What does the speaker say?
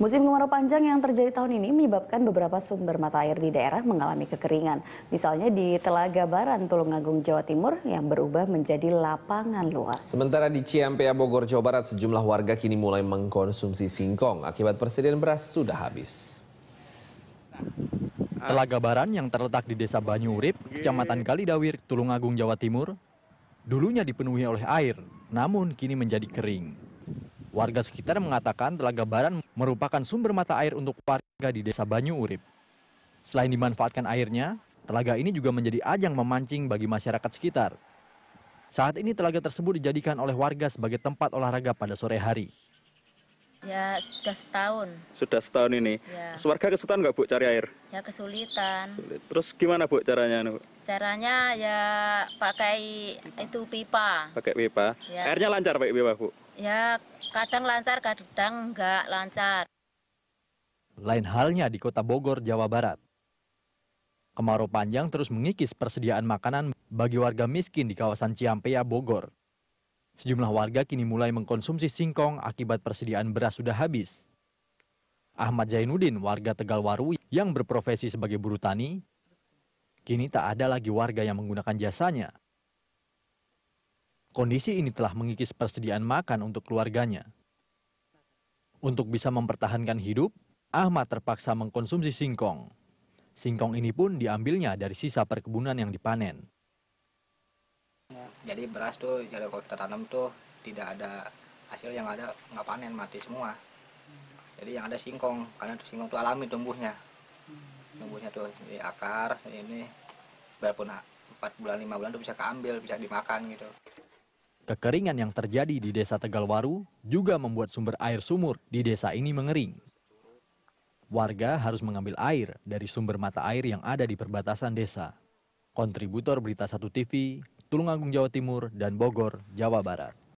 Musim kemarau panjang yang terjadi tahun ini menyebabkan beberapa sumber mata air di daerah mengalami kekeringan. Misalnya di Telaga Baran, Tulungagung, Jawa Timur yang berubah menjadi lapangan luas. Sementara di Ciampea, Bogor, Jawa Barat, sejumlah warga kini mulai mengkonsumsi singkong akibat persediaan beras sudah habis. Telaga Baran yang terletak di Desa Banyu Urip, Kecamatan Kalidawir, Tulungagung, Jawa Timur, dulunya dipenuhi oleh air, namun kini menjadi kering. Warga sekitar mengatakan Telaga Baran merupakan sumber mata air untuk warga di desa Banyu Urip. Selain dimanfaatkan airnya, telaga ini juga menjadi ajang memancing bagi masyarakat sekitar. Saat ini telaga tersebut dijadikan oleh warga sebagai tempat olahraga pada sore hari. Ya sudah setahun. Sudah setahun ini. Ya. Terus warga kesulitan nggak bu cari air? Ya kesulitan. Sulit. Terus gimana bu caranya? Bu? Caranya ya pakai itu pipa. Pakai pipa. Ya. Airnya lancar pakai pipa bu? Ya kadang lancar, kadang nggak lancar. Lain halnya di kota Bogor, Jawa Barat. Kemarau panjang terus mengikis persediaan makanan bagi warga miskin di kawasan Ciampea, Bogor. Sejumlah warga kini mulai mengkonsumsi singkong akibat persediaan beras sudah habis. Ahmad Jainuddin, warga Tegalwaru yang berprofesi sebagai buru tani, kini tak ada lagi warga yang menggunakan jasanya Kondisi ini telah mengikis persediaan makan untuk keluarganya. Untuk bisa mempertahankan hidup, Ahmad terpaksa mengkonsumsi singkong. Singkong ini pun diambilnya dari sisa perkebunan yang dipanen. Jadi beras tuh jadi kalau kita tanam tuh tidak ada hasil yang ada nggak panen mati semua. Jadi yang ada singkong karena singkong itu alami tumbuhnya. Tumbuhnya tuh di akar ini berapa 4 bulan 5 bulan tuh bisa keambil bisa dimakan gitu. Kekeringan yang terjadi di desa Tegalwaru juga membuat sumber air sumur di desa ini mengering. Warga harus mengambil air dari sumber mata air yang ada di perbatasan desa. Kontributor Berita Satu TV, Tulungagung Jawa Timur, dan Bogor, Jawa Barat.